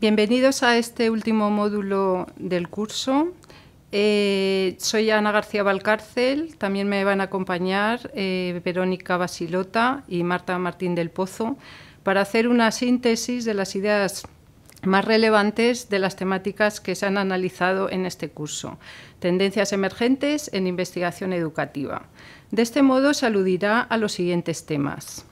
Bienvenidos a este último módulo del curso. Eh, soy Ana García Valcárcel, también me van a acompañar eh, Verónica Basilota y Marta Martín del Pozo para hacer una síntesis de las ideas más relevantes de las temáticas que se han analizado en este curso, tendencias emergentes en investigación educativa. De este modo se aludirá a los siguientes temas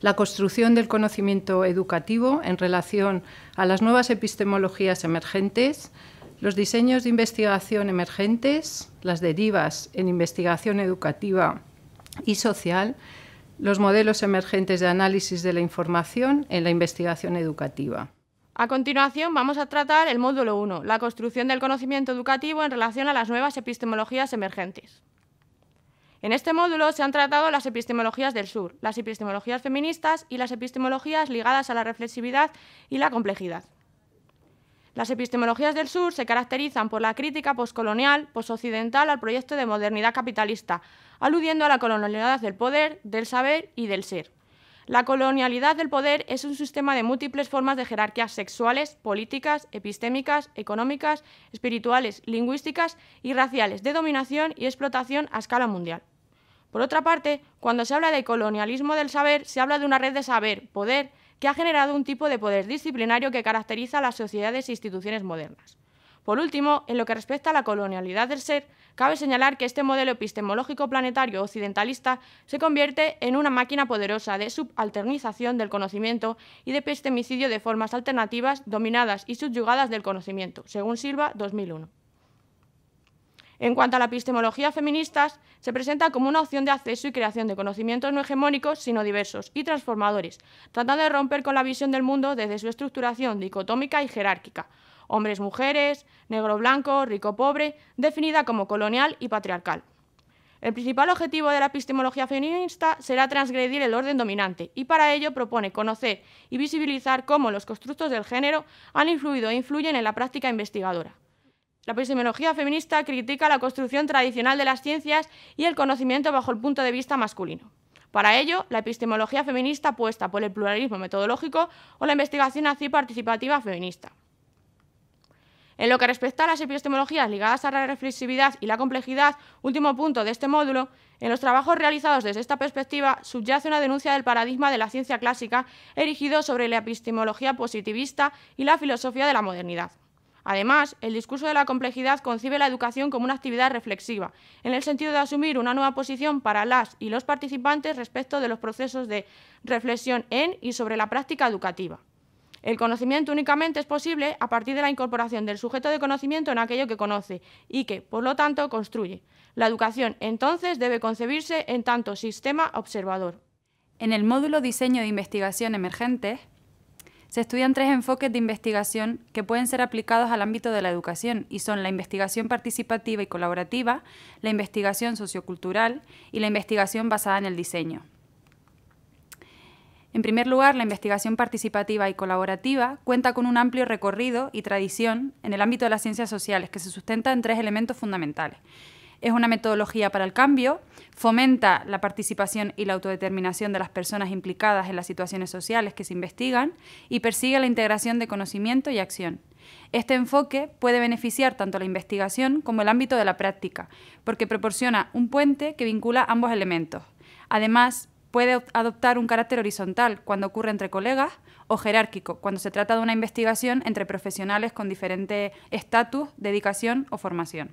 la construcción del conocimiento educativo en relación a las nuevas epistemologías emergentes, los diseños de investigación emergentes, las derivas en investigación educativa y social, los modelos emergentes de análisis de la información en la investigación educativa. A continuación vamos a tratar el módulo 1, la construcción del conocimiento educativo en relación a las nuevas epistemologías emergentes. En este módulo se han tratado las epistemologías del sur, las epistemologías feministas y las epistemologías ligadas a la reflexividad y la complejidad. Las epistemologías del sur se caracterizan por la crítica poscolonial, posoccidental al proyecto de modernidad capitalista, aludiendo a la colonialidad del poder, del saber y del ser. La colonialidad del poder es un sistema de múltiples formas de jerarquías sexuales, políticas, epistémicas, económicas, espirituales, lingüísticas y raciales, de dominación y explotación a escala mundial. Por otra parte, cuando se habla de colonialismo del saber, se habla de una red de saber, poder, que ha generado un tipo de poder disciplinario que caracteriza a las sociedades e instituciones modernas. Por último, en lo que respecta a la colonialidad del ser, cabe señalar que este modelo epistemológico planetario occidentalista se convierte en una máquina poderosa de subalternización del conocimiento y de epistemicidio de formas alternativas dominadas y subyugadas del conocimiento, según Silva 2001. En cuanto a la epistemología feminista, se presenta como una opción de acceso y creación de conocimientos no hegemónicos, sino diversos y transformadores, tratando de romper con la visión del mundo desde su estructuración dicotómica y jerárquica, hombres-mujeres, negro-blanco, rico-pobre, definida como colonial y patriarcal. El principal objetivo de la epistemología feminista será transgredir el orden dominante y para ello propone conocer y visibilizar cómo los constructos del género han influido e influyen en la práctica investigadora. La epistemología feminista critica la construcción tradicional de las ciencias y el conocimiento bajo el punto de vista masculino. Para ello, la epistemología feminista apuesta por el pluralismo metodológico o la investigación así participativa feminista. En lo que respecta a las epistemologías ligadas a la reflexividad y la complejidad, último punto de este módulo, en los trabajos realizados desde esta perspectiva subyace una denuncia del paradigma de la ciencia clásica erigido sobre la epistemología positivista y la filosofía de la modernidad. Además, el discurso de la complejidad concibe la educación como una actividad reflexiva, en el sentido de asumir una nueva posición para las y los participantes respecto de los procesos de reflexión en y sobre la práctica educativa. El conocimiento únicamente es posible a partir de la incorporación del sujeto de conocimiento en aquello que conoce y que, por lo tanto, construye. La educación, entonces, debe concebirse en tanto sistema observador. En el módulo Diseño de Investigación Emergente, se estudian tres enfoques de investigación que pueden ser aplicados al ámbito de la educación y son la investigación participativa y colaborativa, la investigación sociocultural y la investigación basada en el diseño. En primer lugar, la investigación participativa y colaborativa cuenta con un amplio recorrido y tradición en el ámbito de las ciencias sociales que se sustenta en tres elementos fundamentales es una metodología para el cambio, fomenta la participación y la autodeterminación de las personas implicadas en las situaciones sociales que se investigan y persigue la integración de conocimiento y acción. Este enfoque puede beneficiar tanto la investigación como el ámbito de la práctica, porque proporciona un puente que vincula ambos elementos. Además, puede adoptar un carácter horizontal cuando ocurre entre colegas o jerárquico cuando se trata de una investigación entre profesionales con diferente estatus, dedicación o formación.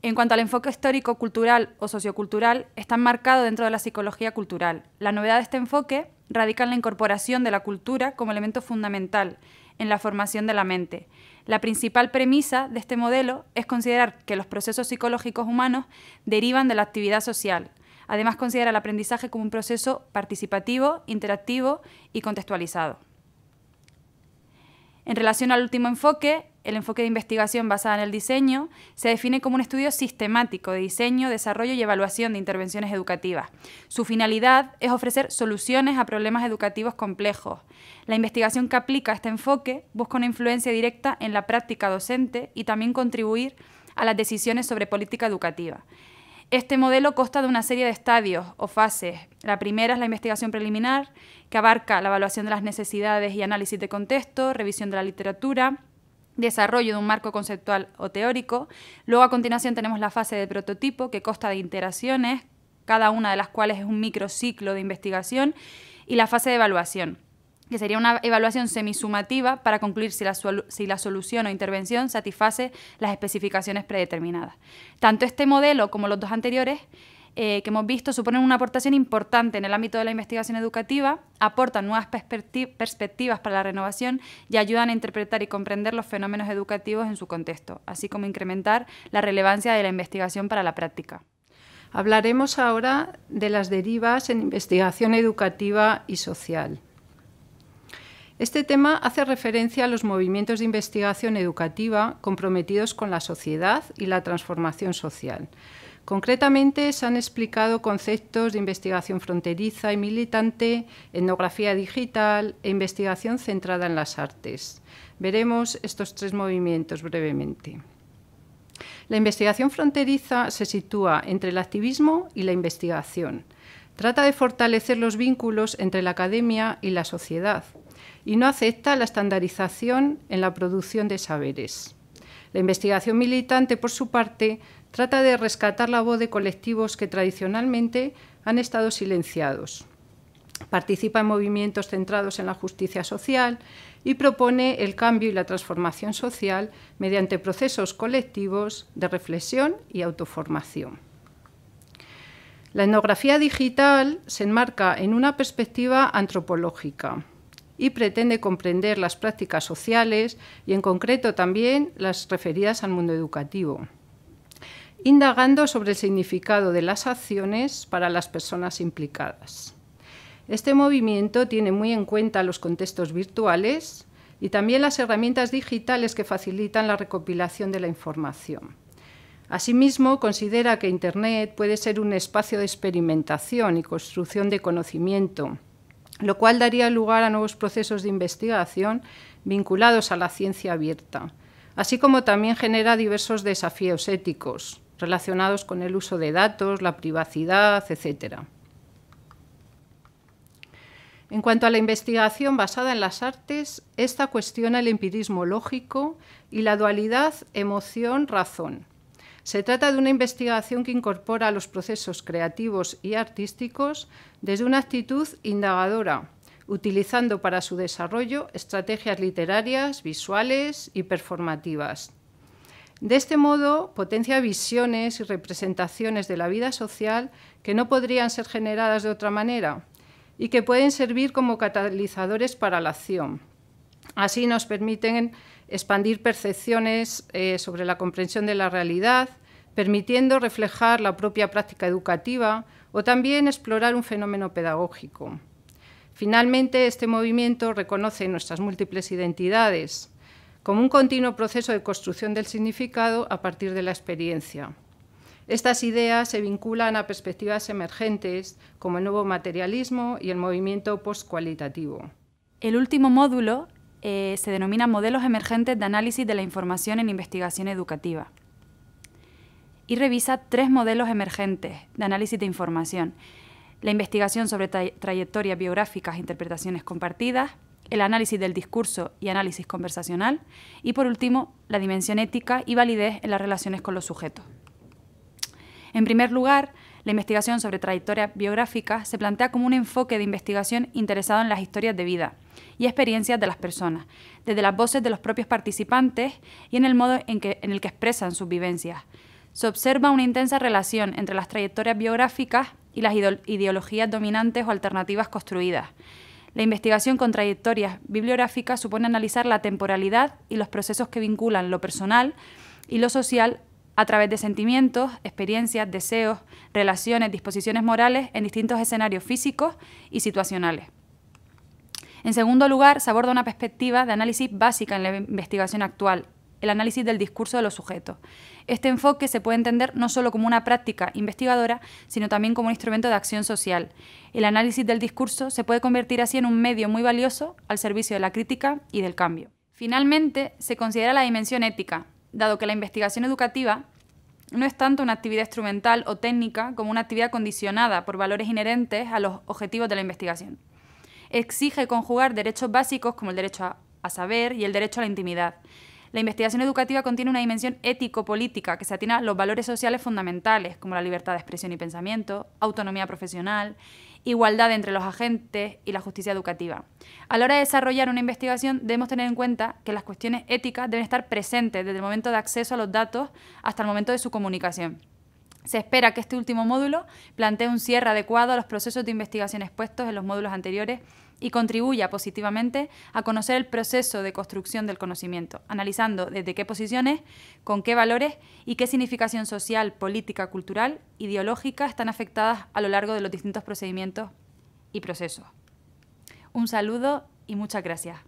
En cuanto al enfoque histórico, cultural o sociocultural, está marcado dentro de la psicología cultural. La novedad de este enfoque radica en la incorporación de la cultura como elemento fundamental en la formación de la mente. La principal premisa de este modelo es considerar que los procesos psicológicos humanos derivan de la actividad social. Además, considera el aprendizaje como un proceso participativo, interactivo y contextualizado. En relación al último enfoque, el enfoque de investigación basada en el diseño se define como un estudio sistemático de diseño, desarrollo y evaluación de intervenciones educativas. Su finalidad es ofrecer soluciones a problemas educativos complejos. La investigación que aplica este enfoque busca una influencia directa en la práctica docente y también contribuir a las decisiones sobre política educativa. Este modelo consta de una serie de estadios o fases. La primera es la investigación preliminar, que abarca la evaluación de las necesidades y análisis de contexto, revisión de la literatura, desarrollo de un marco conceptual o teórico. Luego a continuación tenemos la fase de prototipo que consta de interacciones, cada una de las cuales es un microciclo de investigación, y la fase de evaluación, que sería una evaluación semisumativa para concluir si si la, solución o intervención satisface las especificaciones predeterminadas. Tanto este modelo como los dos anteriores eh, que hemos visto suponen una aportación importante en el ámbito de la investigación educativa, aportan nuevas perspectivas para la renovación y ayudan a interpretar y comprender los fenómenos educativos en su contexto, así como incrementar la relevancia de la investigación para la práctica. Hablaremos ahora de las derivas en investigación educativa y social. Este tema hace referencia a los movimientos de investigación educativa comprometidos con la sociedad y la transformación social. Concretamente se han explicado conceptos de investigación fronteriza y militante, etnografía digital e investigación centrada en las artes. Veremos estos tres movimientos brevemente. La investigación fronteriza se sitúa entre el activismo y la investigación. Trata de fortalecer los vínculos entre la academia y la sociedad y no acepta la estandarización en la producción de saberes. La investigación militante, por su parte, trata de rescatar la voz de colectivos que tradicionalmente han estado silenciados. Participa en movimientos centrados en la justicia social y propone el cambio y la transformación social mediante procesos colectivos de reflexión y autoformación. La etnografía digital se enmarca en una perspectiva antropológica y pretende comprender las prácticas sociales y en concreto también las referidas al mundo educativo, indagando sobre el significado de las acciones para las personas implicadas. Este movimiento tiene muy en cuenta los contextos virtuales y también las herramientas digitales que facilitan la recopilación de la información. Asimismo, considera que Internet puede ser un espacio de experimentación y construcción de conocimiento, lo cual daría lugar a nuevos procesos de investigación vinculados a la ciencia abierta, así como también genera diversos desafíos éticos relacionados con el uso de datos, la privacidad, etc. En cuanto a la investigación basada en las artes, esta cuestiona el empirismo lógico y la dualidad emoción-razón se trata de una investigación que incorpora los procesos creativos y artísticos desde una actitud indagadora, utilizando para su desarrollo estrategias literarias, visuales y performativas. De este modo, potencia visiones y representaciones de la vida social que no podrían ser generadas de otra manera y que pueden servir como catalizadores para la acción. Así nos permiten expandir percepciones eh, sobre la comprensión de la realidad, permitiendo reflejar la propia práctica educativa o también explorar un fenómeno pedagógico. Finalmente, este movimiento reconoce nuestras múltiples identidades como un continuo proceso de construcción del significado a partir de la experiencia. Estas ideas se vinculan a perspectivas emergentes como el nuevo materialismo y el movimiento postcualitativo. El último módulo eh, se denomina modelos emergentes de análisis de la información en investigación educativa. Y revisa tres modelos emergentes de análisis de información. La investigación sobre trayectorias biográficas e interpretaciones compartidas, el análisis del discurso y análisis conversacional, y por último, la dimensión ética y validez en las relaciones con los sujetos. En primer lugar, la investigación sobre trayectorias biográficas se plantea como un enfoque de investigación interesado en las historias de vida y experiencias de las personas, desde las voces de los propios participantes y en el modo en, que, en el que expresan sus vivencias. Se observa una intensa relación entre las trayectorias biográficas y las ideologías dominantes o alternativas construidas. La investigación con trayectorias bibliográficas supone analizar la temporalidad y los procesos que vinculan lo personal y lo social a través de sentimientos, experiencias, deseos, relaciones, disposiciones morales en distintos escenarios físicos y situacionales. En segundo lugar, se aborda una perspectiva de análisis básica en la investigación actual, el análisis del discurso de los sujetos. Este enfoque se puede entender no solo como una práctica investigadora, sino también como un instrumento de acción social. El análisis del discurso se puede convertir así en un medio muy valioso al servicio de la crítica y del cambio. Finalmente, se considera la dimensión ética, dado que la investigación educativa no es tanto una actividad instrumental o técnica como una actividad condicionada por valores inherentes a los objetivos de la investigación. Exige conjugar derechos básicos como el derecho a, saber y el derecho a la intimidad. La investigación educativa contiene una dimensión ético-política que se atina a los valores sociales fundamentales como la libertad de expresión y pensamiento, autonomía profesional, igualdad entre los agentes y la justicia educativa. A la hora de desarrollar una investigación debemos tener en cuenta que las cuestiones éticas deben estar presentes desde el momento de acceso a los datos hasta el momento de su comunicación. Se espera que este último módulo plantee un cierre adecuado a los procesos de investigación expuestos en los módulos anteriores y contribuya positivamente a conocer el proceso de construcción del conocimiento, analizando desde qué posiciones, con qué valores y qué significación social, política, cultural, ideológica están afectadas a lo largo de los distintos procedimientos y procesos. Un saludo y muchas gracias.